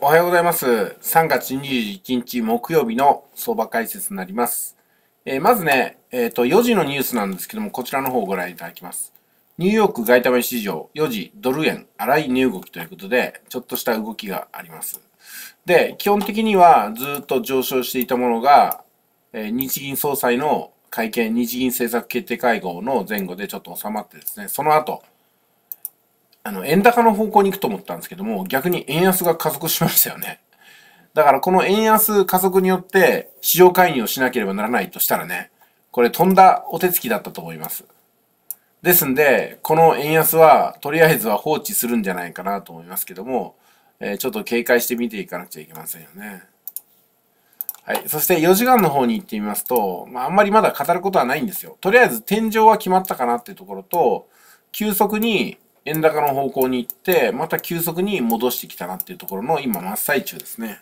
おはようございます。3月21日木曜日の相場解説になります。えー、まずね、えっ、ー、と、4時のニュースなんですけども、こちらの方をご覧いただきます。ニューヨーク外為市場4時ドル円荒い値動きということで、ちょっとした動きがあります。で、基本的にはずっと上昇していたものが、えー、日銀総裁の会見、日銀政策決定会合の前後でちょっと収まってですね、その後、あの、円高の方向に行くと思ったんですけども、逆に円安が加速しましたよね。だからこの円安加速によって市場介入をしなければならないとしたらね、これ飛んだお手つきだったと思います。ですんで、この円安はとりあえずは放置するんじゃないかなと思いますけども、えー、ちょっと警戒して見ていかなくちゃいけませんよね。はい。そして4時間の方に行ってみますと、まあ、あんまりまだ語ることはないんですよ。とりあえず天井は決まったかなっていうところと、急速に円高の方向に行って、また急速に戻してきたなっていうところの今真っ最中ですね。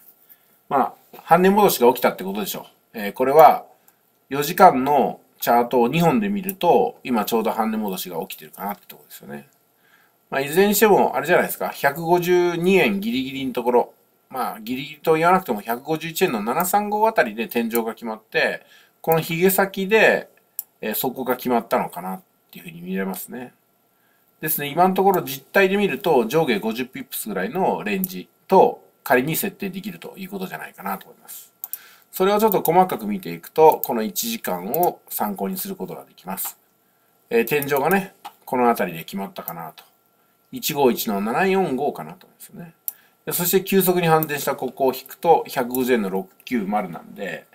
まあ、半値戻しが起きたってことでしょう。えー、これは4時間のチャートを2本で見ると、今ちょうど半値戻しが起きてるかなってとこですよね。まあ、いずれにしても、あれじゃないですか、152円ギリギリのところ、まあ、ギリギリと言わなくても151円の735あたりで天井が決まって、このヒゲ先で、えー、底が決まったのかなっていうふうに見れますね。ですね、今のところ実態で見ると上下50ピップスぐらいのレンジと仮に設定できるということじゃないかなと思います。それをちょっと細かく見ていくと、この1時間を参考にすることができます。えー、天井がね、この辺りで決まったかなと。151の745かなと思いまですよね。そして急速に反転したここを引くと150の690なんで、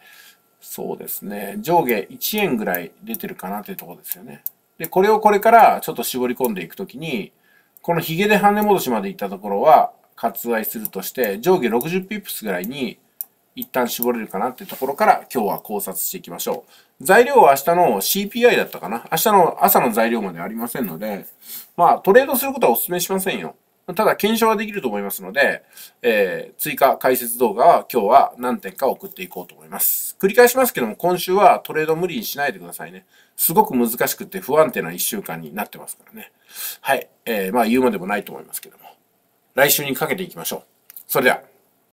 そうですね、上下1円ぐらい出てるかなというところですよね。で、これをこれからちょっと絞り込んでいくときに、このヒゲで跳ね戻しまでいったところは割愛するとして、上下60ピップスぐらいに一旦絞れるかなってところから今日は考察していきましょう。材料は明日の CPI だったかな明日の朝の材料までありませんので、まあトレードすることはお勧めしませんよ。ただ検証はできると思いますので、えー、追加解説動画は今日は何点か送っていこうと思います。繰り返しますけども、今週はトレード無理にしないでくださいね。すごく難しくて不安定な1週間になってますからね。はい。えー、まあ言うまでもないと思いますけども。来週にかけていきましょう。それでは。